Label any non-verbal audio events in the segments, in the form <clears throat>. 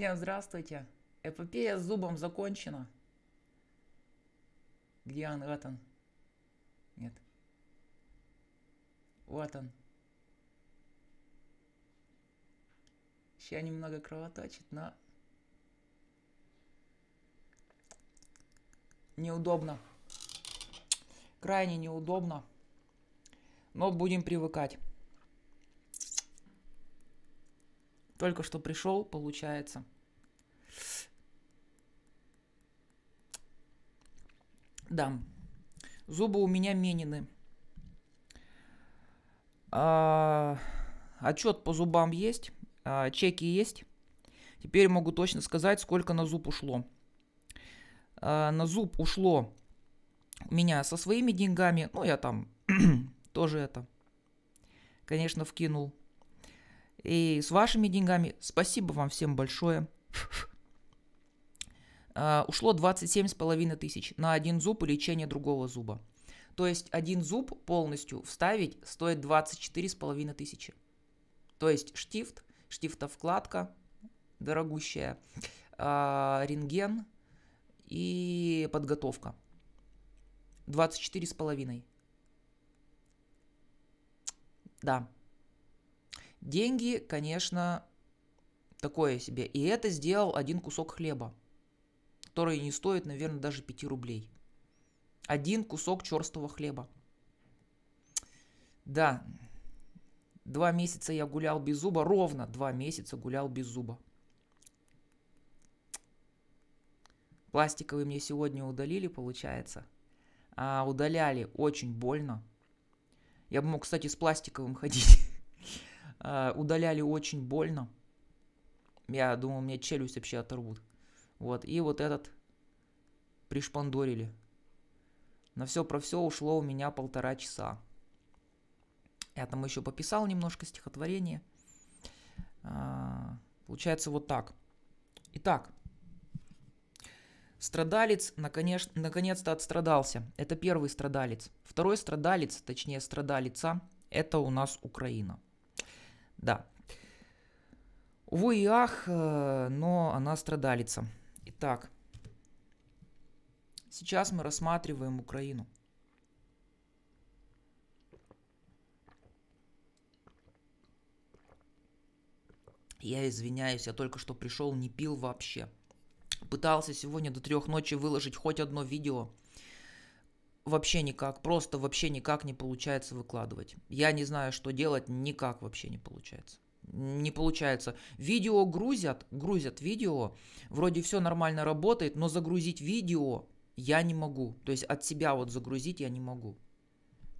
Всем здравствуйте! Эпопея с зубом закончена. Где он? Вот он. Нет. Вот он. Еще немного кровоточит, но... Неудобно. Крайне неудобно. Но будем привыкать. Только что пришел, получается. Да. Зубы у меня менены. А, отчет по зубам есть. А, чеки есть. Теперь могу точно сказать, сколько на зуб ушло. А, на зуб ушло у меня со своими деньгами. Ну, я там <clears throat> тоже это, конечно, вкинул и с вашими деньгами. Спасибо вам всем большое. <laughs> А, ушло 27,5 тысяч на один зуб и лечение другого зуба. То есть один зуб полностью вставить стоит 24,5 тысячи. То есть штифт, штифтовкладка дорогущая, а, рентген и подготовка. 24,5. Да. Деньги, конечно, такое себе. И это сделал один кусок хлеба, который не стоит, наверное, даже 5 рублей. Один кусок черстого хлеба. Да, два месяца я гулял без зуба, ровно два месяца гулял без зуба. Пластиковый мне сегодня удалили, получается. А удаляли очень больно. Я бы мог, кстати, с пластиковым <laughs> ходить. Э, удаляли очень больно. Я думал, мне челюсть вообще оторвут. Вот, и вот этот пришпандорили. На все про все ушло у меня полтора часа. Я там еще пописал немножко стихотворение. А, получается вот так. Итак, страдалец наконец, наконец-то отстрадался. Это первый страдалец. Второй страдалец, точнее страдалица, это у нас Украина. Да. Увы и ах, э, но она страдалица. Итак, сейчас мы рассматриваем Украину. Я извиняюсь, я только что пришел, не пил вообще. Пытался сегодня до трех ночи выложить хоть одно видео – вообще никак, просто вообще никак не получается выкладывать. Я не знаю, что делать, никак вообще не получается. Не получается. Видео грузят, грузят видео, вроде все нормально работает, но загрузить видео я не могу. То есть от себя вот загрузить я не могу.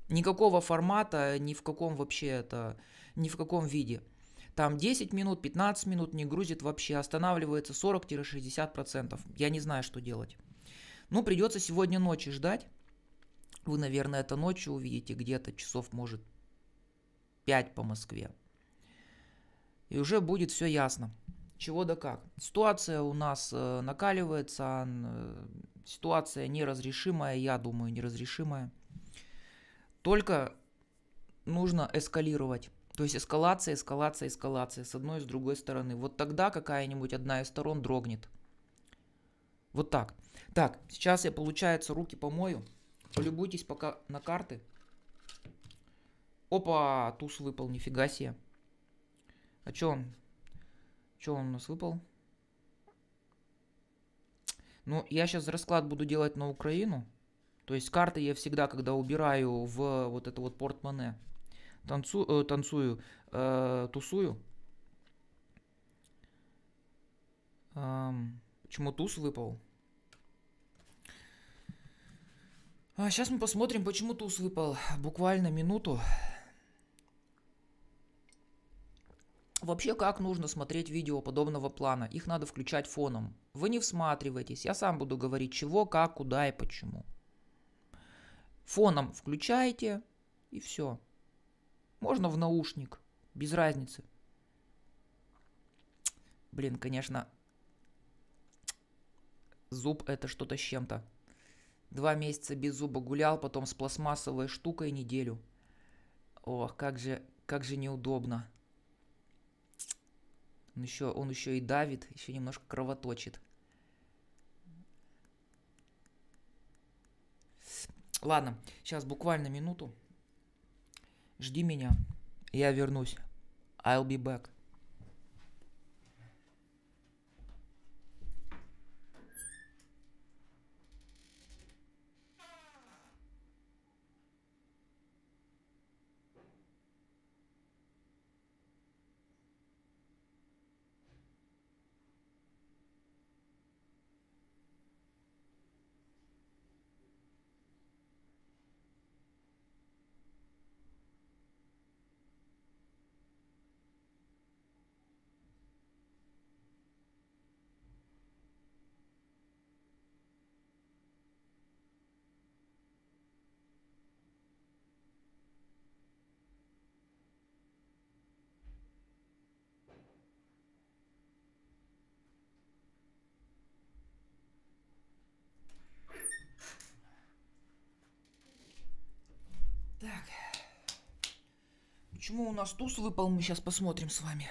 Никакого формата, ни в каком вообще это, ни в каком виде. Там 10 минут, 15 минут не грузит вообще, останавливается 40-60%. Я не знаю, что делать. Ну, придется сегодня ночи ждать. Вы, наверное, это ночью увидите, где-то часов, может, 5 по Москве. И уже будет все ясно, чего да как. Ситуация у нас э, накаливается, э, ситуация неразрешимая, я думаю, неразрешимая. Только нужно эскалировать. То есть эскалация, эскалация, эскалация с одной и с другой стороны. Вот тогда какая-нибудь одна из сторон дрогнет. Вот так. Так, сейчас я, получается, руки помою. Полюбуйтесь пока на карты. Опа, туз выпал, нифига себе. А чё он? Чё он у нас выпал? Ну, я сейчас расклад буду делать на Украину. То есть карты я всегда, когда убираю в вот это вот портмоне, танцу, э, танцую, э, тусую. Эм, почему туз выпал? А сейчас мы посмотрим, почему туз выпал. Буквально минуту. Вообще, как нужно смотреть видео подобного плана? Их надо включать фоном. Вы не всматривайтесь, Я сам буду говорить, чего, как, куда и почему. Фоном включаете и все. Можно в наушник, без разницы. Блин, конечно, зуб это что-то с чем-то. Два месяца без зуба гулял, потом с пластмассовой штукой неделю. Ох, как же, как же неудобно. Он еще, он еще и давит, еще немножко кровоточит. Ладно, сейчас буквально минуту. Жди меня. Я вернусь. I'll be back. Почему у нас туз выпал, мы сейчас посмотрим с вами.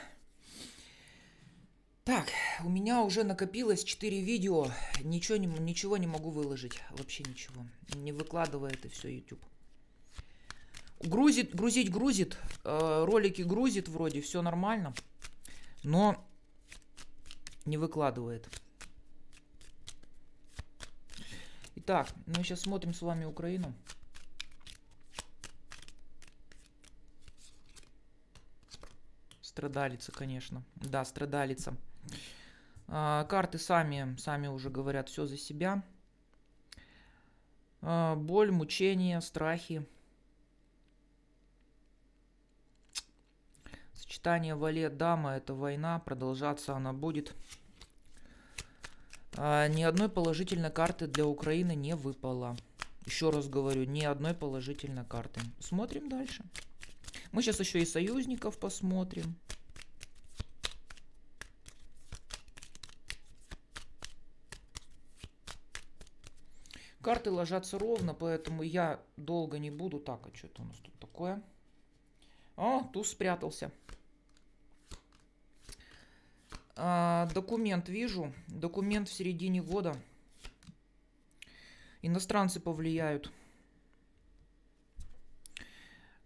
Так, у меня уже накопилось 4 видео. Ничего не, ничего не могу выложить. Вообще ничего. Не выкладывает и все YouTube. Грузит, грузить грузит. Э, ролики грузит вроде, все нормально. Но не выкладывает. Итак, мы сейчас смотрим с вами Украину. Страдалица, конечно. Да, страдалица. А, карты сами, сами уже говорят все за себя. А, боль, мучения, страхи. Сочетание валет-дама – это война, продолжаться она будет. А, ни одной положительной карты для Украины не выпало. Еще раз говорю, ни одной положительной карты. Смотрим дальше. Мы сейчас еще и союзников посмотрим. Карты ложатся ровно, поэтому я долго не буду. Так, а что это у нас тут такое? О, туз спрятался. А, документ вижу. Документ в середине года. Иностранцы повлияют.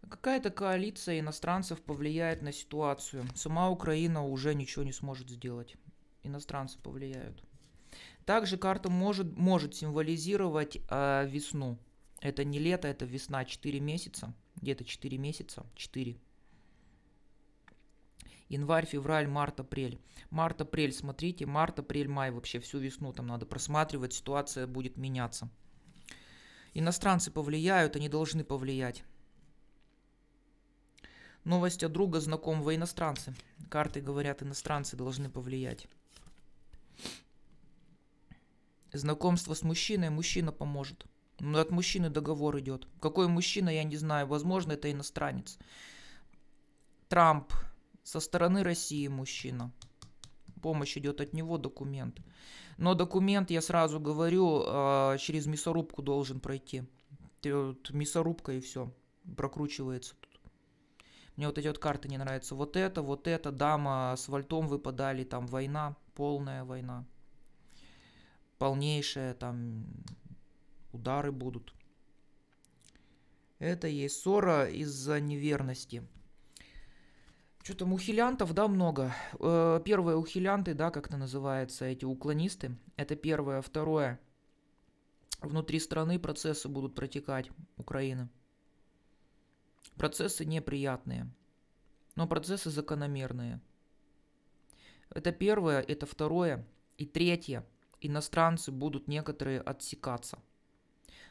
Какая-то коалиция иностранцев повлияет на ситуацию. Сама Украина уже ничего не сможет сделать. Иностранцы повлияют. Также карта может, может символизировать э, весну. Это не лето, это весна 4 месяца. Где-то 4 месяца. 4. Январь, февраль, март, апрель. Март, апрель, смотрите. Март, апрель, май. Вообще всю весну там надо просматривать. Ситуация будет меняться. Иностранцы повлияют, они должны повлиять. Новость о друга знакомого иностранцы. Карты говорят, иностранцы должны повлиять знакомство с мужчиной, мужчина поможет. Ну, от мужчины договор идет. Какой мужчина, я не знаю, возможно, это иностранец. Трамп со стороны России мужчина. Помощь идет от него, документ. Но документ, я сразу говорю, а, через мясорубку должен пройти. Мясорубка и все. Прокручивается тут. Мне вот эти вот карты не нравятся. Вот это, вот это, дама с вальтом выпадали, там война, полная война полнейшее, там удары будут. Это есть ссора из-за неверности. Что то ухилянтов, да, много. Э, первое, ухилянты, да, как то называется, эти уклонисты. Это первое. Второе, внутри страны процессы будут протекать Украины. Процессы неприятные, но процессы закономерные. Это первое, это второе. И третье, иностранцы будут некоторые отсекаться.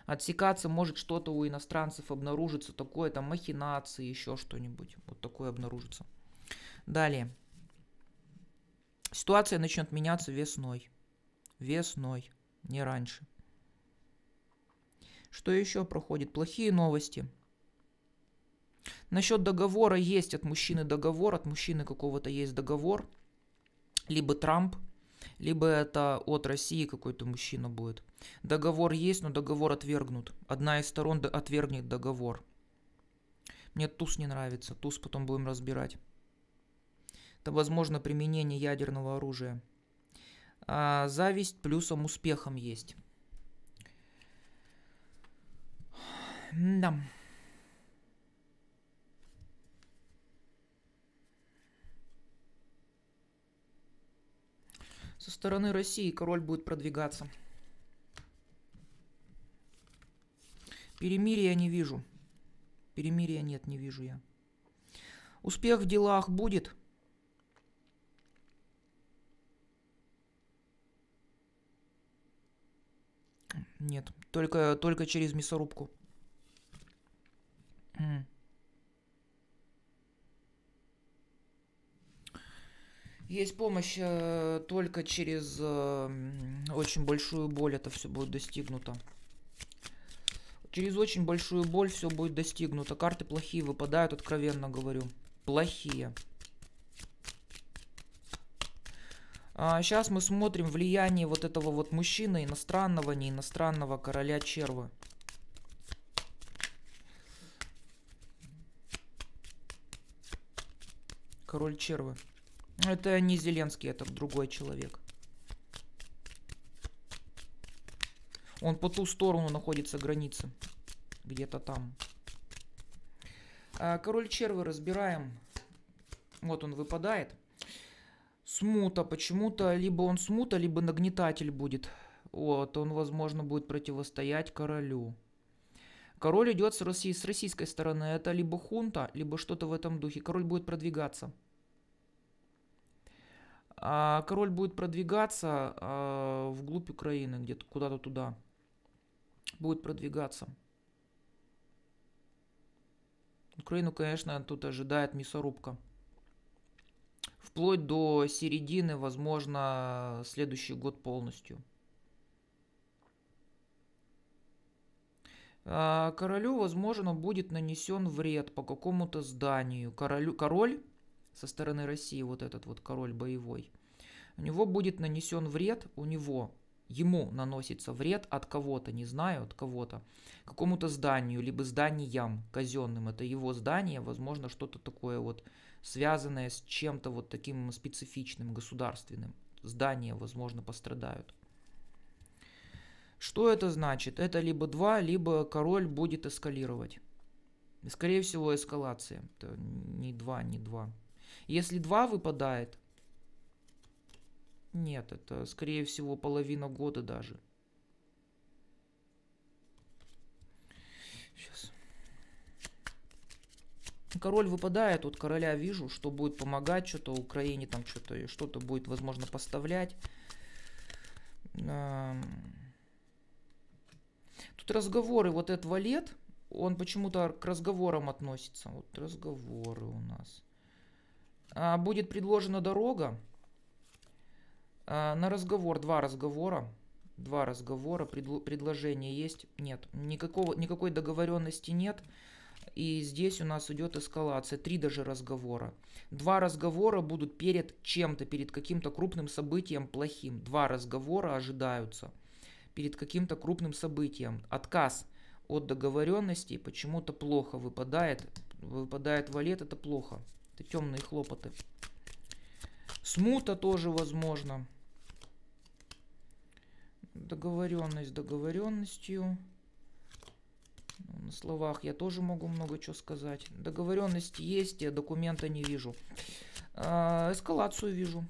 Отсекаться может что-то у иностранцев обнаружится, такое там махинации, еще что-нибудь. Вот такое обнаружится. Далее. Ситуация начнет меняться весной. Весной, не раньше. Что еще проходит? Плохие новости. Насчет договора есть от мужчины договор, от мужчины какого-то есть договор. Либо Трамп либо это от России какой-то мужчина будет. Договор есть, но договор отвергнут. Одна из сторон отвергнет договор. Мне туз не нравится, туз потом будем разбирать. Это возможно применение ядерного оружия. А зависть плюсом успехом есть. Да. Со стороны России король будет продвигаться. Перемирия не вижу. Перемирия нет, не вижу я. Успех в делах будет? Нет, только, только через мясорубку. М Есть помощь э, только через э, очень большую боль это все будет достигнуто. Через очень большую боль все будет достигнуто. Карты плохие выпадают, откровенно говорю. Плохие. А сейчас мы смотрим влияние вот этого вот мужчины, иностранного, не иностранного короля черва. Король червы. Это не Зеленский, это другой человек. Он по ту сторону находится границы. Где-то там. А, король червы разбираем. Вот он выпадает. Смута почему-то. Либо он смута, либо нагнетатель будет. Вот, он, возможно, будет противостоять королю. Король идет с, России, с российской стороны. Это либо хунта, либо что-то в этом духе. Король будет продвигаться. А король будет продвигаться а, вглубь Украины, где-то куда-то туда. Будет продвигаться. Украину, конечно, тут ожидает мясорубка. Вплоть до середины, возможно, следующий год полностью. А, королю, возможно, будет нанесен вред по какому-то зданию. Королю, король со стороны России, вот этот вот король боевой, у него будет нанесен вред, у него ему наносится вред от кого-то, не знаю, от кого-то, какому-то зданию, либо зданиям казенным, это его здание, возможно, что-то такое вот связанное с чем-то вот таким специфичным, государственным. Здания, возможно, пострадают. Что это значит? Это либо два, либо король будет эскалировать. Скорее всего, эскалация. Это не два, не два. Если два выпадает, нет, это скорее всего половина года даже. Сейчас. Король выпадает, вот короля вижу, что будет помогать, что-то Украине там что-то, что-то будет, возможно, поставлять. Тут разговоры, вот этот валет, он почему-то к разговорам относится. Вот разговоры у нас. А, будет предложена дорога а, на разговор, два разговора. Два разговора, предло, предложение есть? Нет. Никакого, никакой договоренности нет. И здесь у нас идет эскалация. Три даже разговора. Два разговора будут перед чем-то, перед каким-то крупным событием плохим. Два разговора ожидаются перед каким-то крупным событием. Отказ от договоренности почему-то плохо выпадает. Выпадает валет, это плохо. Это темные хлопоты. Смута тоже возможно. Договоренность договоренностью. Ну, на словах я тоже могу много чего сказать. Договоренность есть, я документа не вижу. А, эскалацию вижу.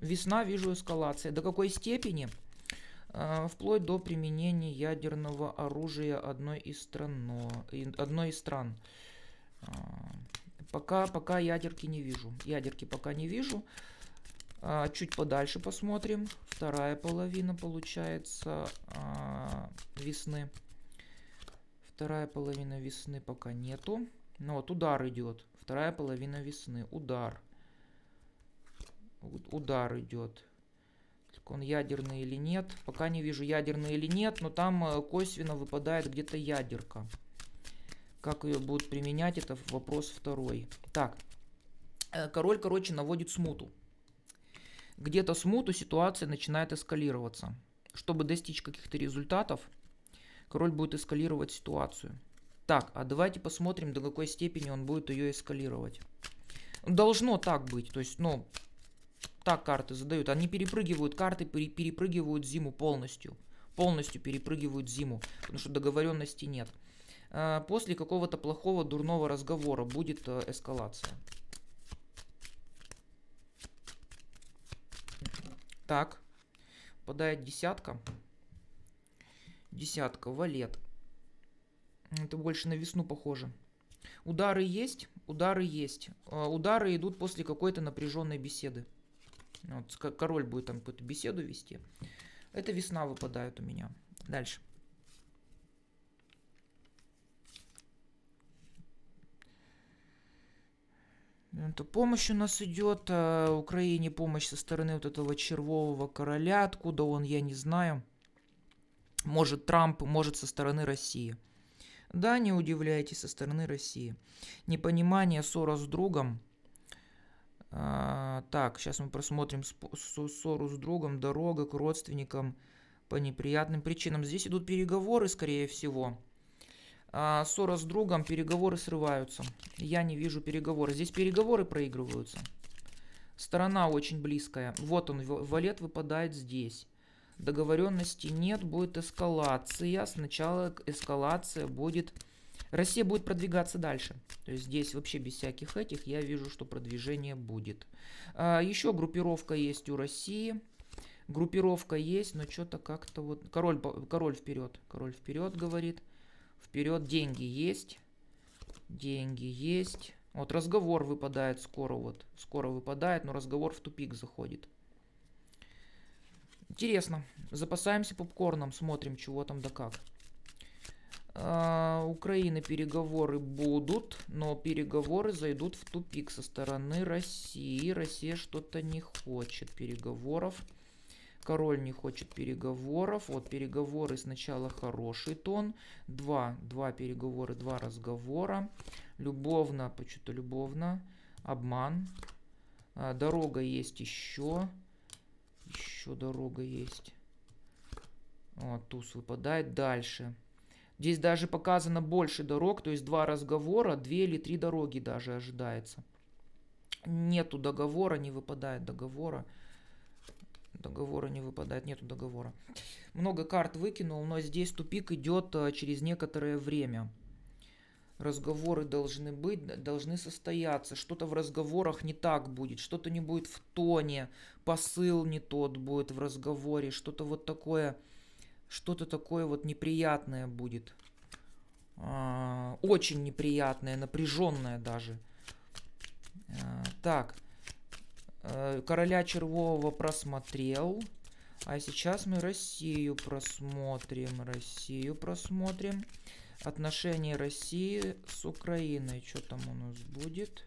Весна вижу эскалация. До какой степени? А, вплоть до применения ядерного оружия одной из стран. Одной из стран. А, Пока, пока ядерки не вижу. Ядерки пока не вижу. А, чуть подальше посмотрим. Вторая половина получается а, весны. Вторая половина весны пока нету. Но ну вот удар идет. Вторая половина весны. Удар. Удар идет. Он ядерный или нет. Пока не вижу ядерный или нет, но там э, косвенно выпадает где-то ядерка. Как ее будут применять, это вопрос второй. Так, э, король, короче, наводит смуту. Где-то смуту ситуация начинает эскалироваться. Чтобы достичь каких-то результатов, король будет эскалировать ситуацию. Так, а давайте посмотрим, до какой степени он будет ее эскалировать. Должно так быть. То есть, ну, так карты задают. Они перепрыгивают карты, перепрыгивают зиму полностью. Полностью перепрыгивают зиму, потому что договоренности нет. Э, после какого-то плохого, дурного разговора будет э, эскалация. Так, попадает десятка. Десятка, валет. Это больше на весну похоже. Удары есть, удары есть. Э, удары идут после какой-то напряженной беседы. Вот, король будет там какую-то беседу вести. Это весна выпадает у меня. Дальше. Это эм, помощь у нас идет. А, э, Украине помощь со стороны вот этого червового короля. Откуда он, я не знаю. Может Трамп, может со стороны России. Да, не удивляйтесь, со стороны России. Непонимание, ссора с другом. А, так, сейчас мы просмотрим ссору с другом, дорога к родственникам по неприятным причинам. Здесь идут переговоры, скорее всего. А, ссора с другом, переговоры срываются. Я не вижу переговоры. Здесь переговоры проигрываются. Сторона очень близкая. Вот он, валет выпадает здесь. Договоренности нет, будет эскалация. Сначала эскалация будет... Россия будет продвигаться дальше. То есть здесь вообще без всяких этих я вижу, что продвижение будет. А, еще группировка есть у России. Группировка есть, но что-то как-то вот... Король, король вперед. Король вперед говорит. Вперед, деньги есть. Деньги есть. Вот разговор выпадает скоро, вот. Скоро выпадает, но разговор в тупик заходит. Интересно. Запасаемся попкорном, смотрим, чего там да как. А, Украины переговоры будут, но переговоры зайдут в тупик со стороны России. Россия что-то не хочет переговоров. Переговоров. Король не хочет переговоров. Вот переговоры сначала хороший тон. Два, два переговора, два разговора. Любовно, почему-то любовно. Обман. А, дорога есть еще. Еще дорога есть. Вот, туз выпадает. Дальше. Здесь даже показано больше дорог, то есть два разговора, две или три дороги даже ожидается. Нету договора, не выпадает договора. Договора не выпадает, нету договора. Много карт выкинул, но здесь тупик идет а, через некоторое время. Разговоры должны быть, должны состояться. Что-то в разговорах не так будет, что-то не будет в тоне, посыл не тот будет в разговоре, что-то вот такое, что-то такое вот неприятное будет. А, очень неприятное, напряженное даже. А, так, Э, Короля Червового просмотрел. А сейчас мы Россию просмотрим. Россию просмотрим. Отношения России с Украиной. Что там у нас будет?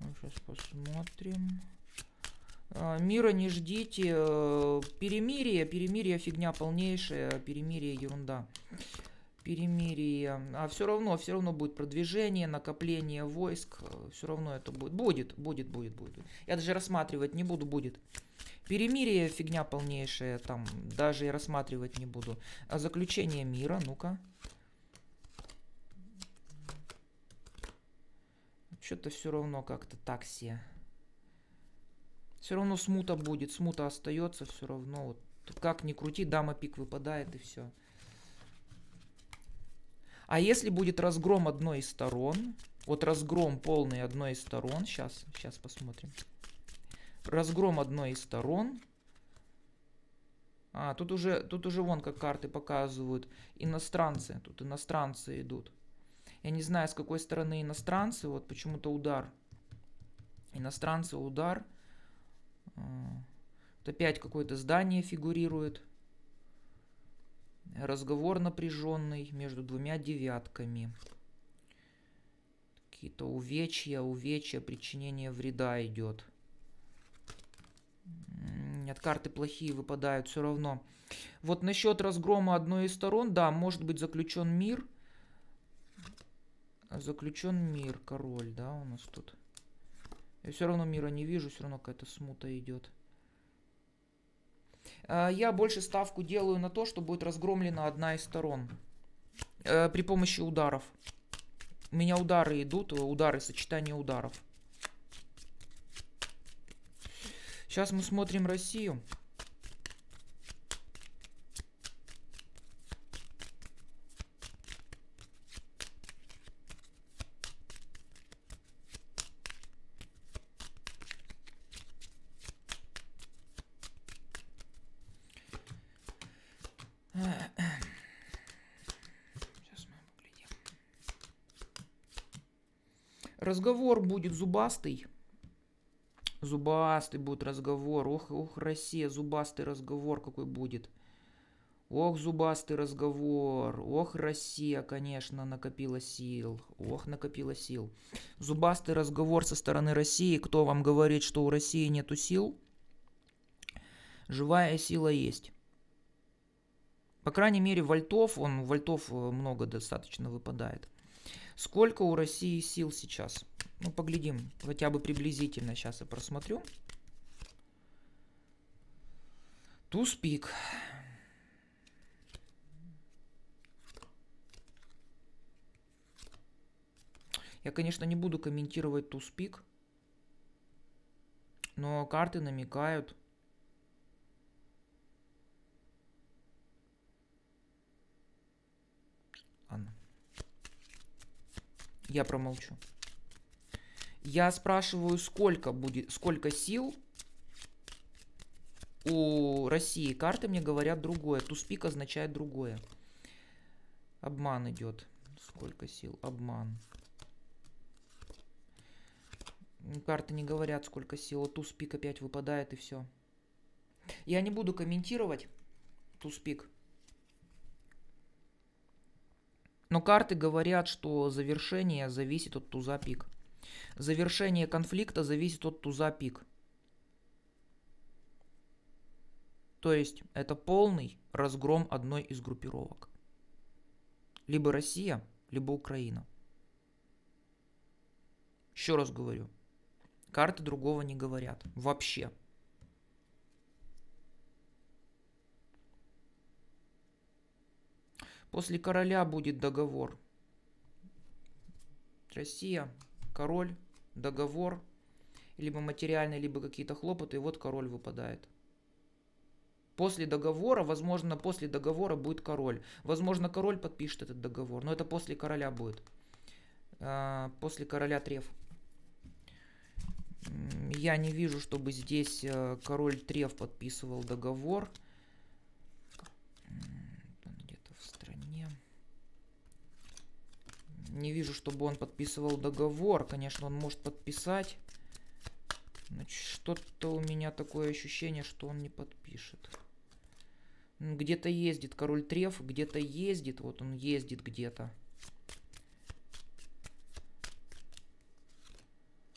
Ну, сейчас посмотрим. Э, Мира не ждите. Э, Перемирие. Перемирие фигня полнейшая. Перемирие ерунда перемирие, а все равно, все равно будет продвижение, накопление войск, э, все равно это будет, будет, будет, будет, будет. Я даже рассматривать не буду, будет. Перемирие фигня полнейшая, там даже и рассматривать не буду. А заключение мира, ну-ка. Что-то все равно как-то такси. Все равно смута будет, смута остается, все равно. Вот, как ни крути, дама пик выпадает и все. А если будет разгром одной из сторон, вот разгром полный одной из сторон, сейчас, сейчас посмотрим. Разгром одной из сторон. А, тут уже, тут уже вон как карты показывают. Иностранцы, тут иностранцы идут. Я не знаю, с какой стороны иностранцы, вот почему-то удар. Иностранцы, удар. А, вот опять какое-то здание фигурирует. Разговор напряженный между двумя девятками. Какие-то увечья, увечья, причинение вреда идет. Нет, карты плохие выпадают все равно. Вот насчет разгрома одной из сторон, да, может быть заключен мир. Заключен мир, король, да, у нас тут. Я все равно мира не вижу, все равно какая-то смута идет. Э, я больше ставку делаю на то, что будет разгромлена одна из сторон э, при помощи ударов. У меня удары идут, удары, сочетание ударов. Сейчас мы смотрим Россию. разговор будет зубастый. Зубастый будет разговор. Ох, ох, Россия, зубастый разговор какой будет. Ох, зубастый разговор. Ох, Россия, конечно, накопила сил. Ох, накопила сил. Зубастый разговор со стороны России. Кто вам говорит, что у России нету сил? Живая сила есть. По крайней мере, вольтов, он вольтов э, много достаточно выпадает. Сколько у России сил сейчас? Ну, поглядим, хотя бы приблизительно сейчас я просмотрю. Туз пик. Я, конечно, не буду комментировать туз пик, но карты намекают. Ладно. Я промолчу. Я спрашиваю, сколько будет, сколько сил у России. Карты мне говорят другое. Туспик означает другое. Обман идет. Сколько сил? Обман. Карты не говорят, сколько сил. Туспик опять выпадает и все. Я не буду комментировать туспик. Но карты говорят, что завершение зависит от туза пик. Завершение конфликта зависит от туза пик. То есть это полный разгром одной из группировок. Либо Россия, либо Украина. Еще раз говорю, карты другого не говорят вообще. После короля будет договор. Россия, король, договор, либо материальные, либо какие-то хлопоты, и вот король выпадает. После договора, возможно, после договора будет король. Возможно, король подпишет этот договор, но это после короля будет. А, после короля треф. Я не вижу, чтобы здесь э, король Трев подписывал Договор. Не вижу, чтобы он подписывал договор. Конечно, он может подписать. Но что-то у меня такое ощущение, что он не подпишет. Где-то ездит король Треф, где-то ездит. Вот он ездит где-то.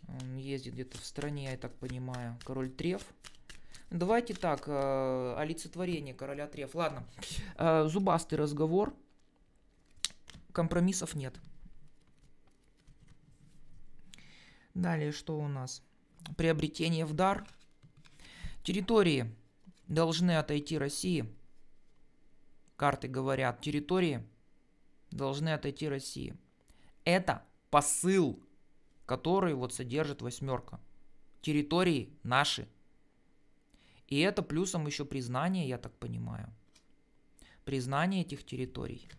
Он ездит где-то в стране, я так понимаю. Король Треф. Давайте так, э, олицетворение короля Треф. Ладно, э, зубастый разговор. Компромиссов нет. Далее что у нас? Приобретение в дар. Территории должны отойти России. Карты говорят, территории должны отойти России. Это посыл, который вот содержит восьмерка. Территории наши. И это плюсом еще признание, я так понимаю. Признание этих территорий.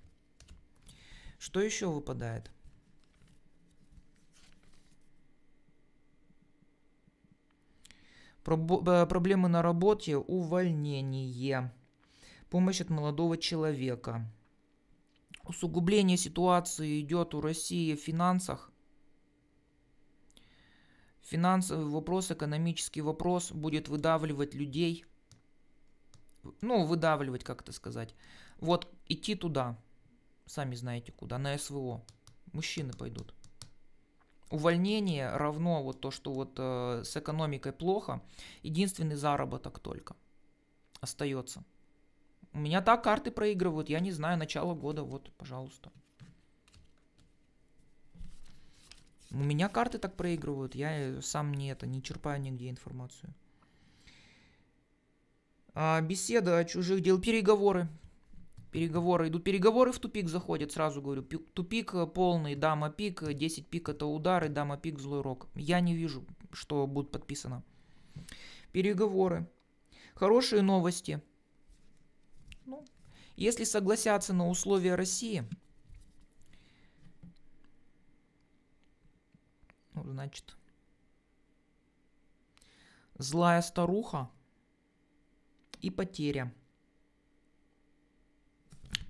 Что еще выпадает? Э, проблемы на работе, увольнение, помощь от молодого человека. Усугубление ситуации идет у России в финансах. Финансовый вопрос, экономический вопрос будет выдавливать людей. Ну, выдавливать, как это сказать. Вот идти туда, сами знаете куда, на СВО. Мужчины пойдут увольнение равно вот то, что вот э, с экономикой плохо, единственный заработок только остается. У меня так карты проигрывают, я не знаю, начало года, вот, пожалуйста. У меня карты так проигрывают, я э, сам не это, не черпаю нигде информацию. А, беседа о чужих дел, переговоры переговоры идут, переговоры в тупик заходят, сразу говорю, пик, тупик э, полный, дама пик, 10 э, пик это удары, дама пик злой рок. Я не вижу, что будет подписано. Переговоры. Хорошие новости. Ну, если согласятся на условия России, ну, значит, злая старуха и потеря –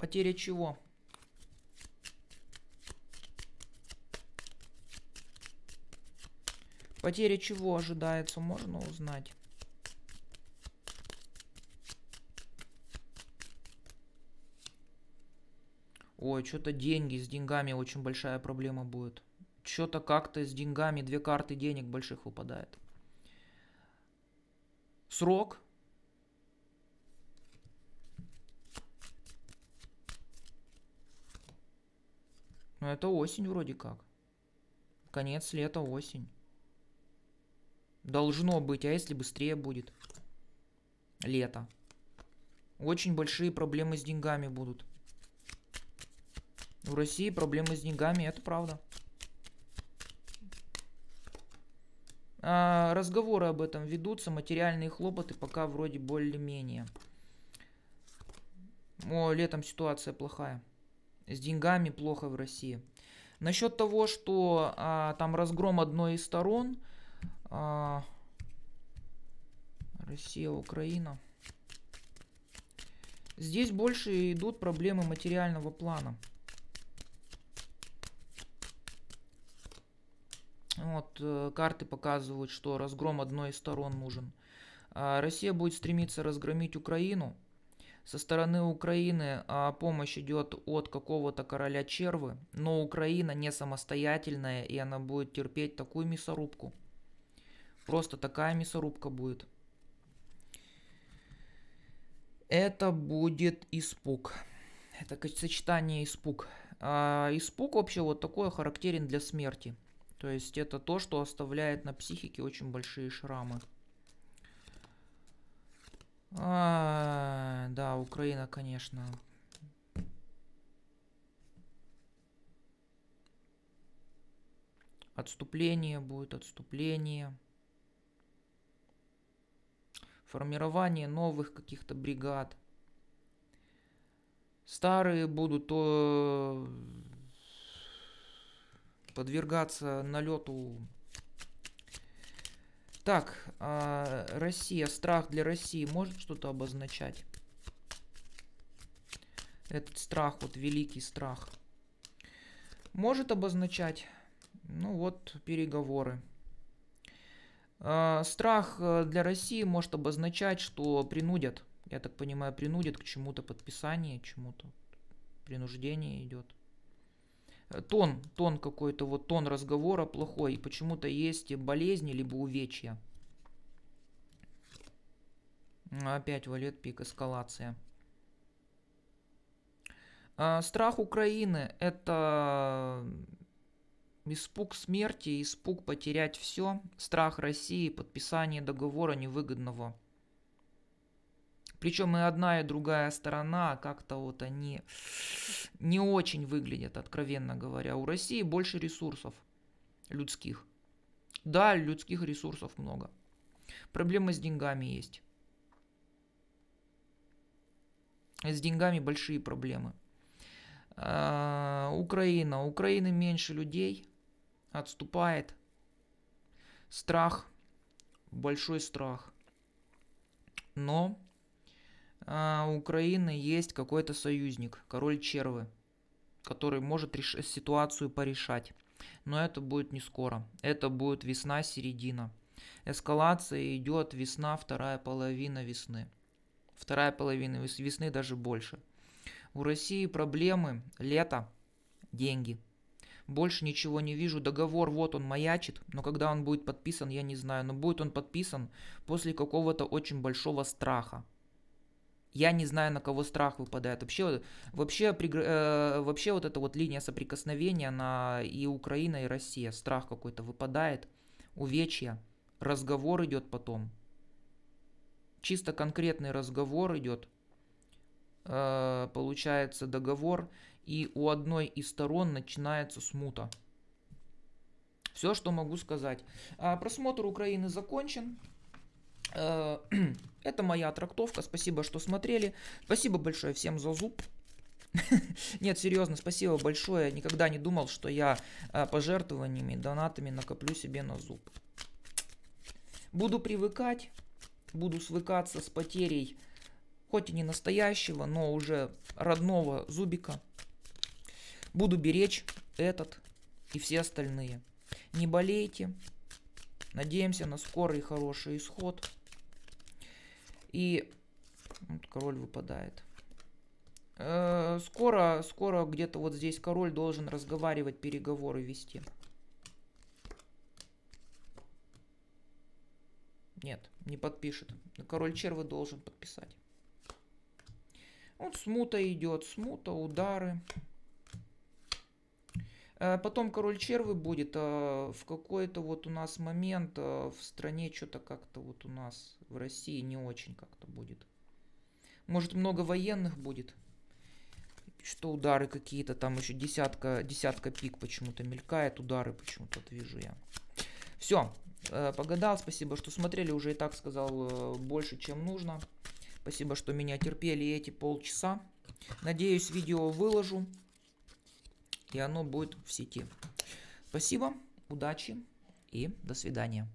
Потеря чего? Потеря чего ожидается, можно узнать? Ой, что-то деньги, с деньгами очень большая проблема будет. Что-то как-то с деньгами, две карты денег больших выпадает. Срок Это осень вроде как. Конец лета, осень. Должно быть, а если быстрее будет? Лето. Очень большие проблемы с деньгами будут. В России проблемы с деньгами, это правда. А, разговоры об этом ведутся, материальные хлопоты пока вроде более-менее. О, летом ситуация плохая. С деньгами плохо в России. Насчет того, что а, там разгром одной из сторон. А, Россия, Украина. Здесь больше идут проблемы материального плана. Вот, э, карты показывают, что разгром одной из сторон нужен. А, Россия будет стремиться разгромить Украину, со стороны Украины а, помощь идет от какого-то короля червы, но Украина не самостоятельная, и она будет терпеть такую мясорубку. Просто такая мясорубка будет. Это будет испуг. Это сочетание испуг. А испуг вообще вот такой характерен для смерти. То есть это то, что оставляет на психике очень большие шрамы. А, да, Украина, конечно. Отступление будет, отступление. Формирование новых каких-то бригад. Старые будут э, подвергаться налету так, а, Россия, страх для России может что-то обозначать? Этот страх, вот великий страх. Может обозначать. Ну вот, переговоры. А, страх э, для России может обозначать, что принудят. Я так понимаю, принудят к чему-то подписание, чему-то принуждение идет тон, тон какой-то, вот тон разговора плохой, и почему-то есть болезни, либо увечья. Ну, опять валет пик, эскалация. А, страх Украины – это испуг смерти, испуг потерять все, страх России, подписание договора невыгодного причем и одна, и другая сторона как-то вот они не очень выглядят, откровенно говоря. У России больше ресурсов людских. Да, людских ресурсов много. Проблемы с деньгами есть. С деньгами большие проблемы. А, Украина. Украины меньше людей. Отступает. Страх. Большой страх. Но а, у Украины есть какой-то союзник, король Червы, который может реш... ситуацию порешать. Но это будет не скоро. Это будет весна, середина. Эскалация идет весна, вторая половина весны. Вторая половина весны даже больше. У России проблемы, лето, деньги. Больше ничего не вижу. Договор вот он маячит, но когда он будет подписан, я не знаю. Но будет он подписан после какого-то очень большого страха. Я не знаю, на кого страх выпадает. Вообще, вообще, при, э, вообще вот эта вот линия соприкосновения на и Украина, и Россия. Страх какой-то выпадает, увечья. Разговор идет потом. Чисто конкретный разговор идет. Э, получается договор. И у одной из сторон начинается смута. Все, что могу сказать. А, просмотр Украины закончен. Э, <clears throat> это моя трактовка. Спасибо, что смотрели. Спасибо большое всем за зуб. <laughs> Нет, серьезно, спасибо большое. Никогда не думал, что я э, пожертвованиями, донатами накоплю себе на зуб. Буду привыкать, буду свыкаться с потерей, хоть и не настоящего, но уже родного зубика. Буду беречь этот и все остальные. Не болейте. Надеемся на скорый хороший исход. И вот король выпадает. Э, скоро, скоро где-то вот здесь король должен разговаривать, переговоры вести. Нет, не подпишет. Король червы должен подписать. Вот смута идет, смута, удары. Э, потом король червы будет, а в какой-то вот у нас момент э, в стране что-то как-то вот у нас в России не очень как-то будет. Может много военных будет, что удары какие-то, там еще десятка, десятка пик почему-то мелькает, удары почему-то вижу я. Все, погадал, спасибо, что смотрели, уже и так сказал больше, чем нужно. Спасибо, что меня терпели эти полчаса. Надеюсь, видео выложу и оно будет в сети. Спасибо, удачи и до свидания.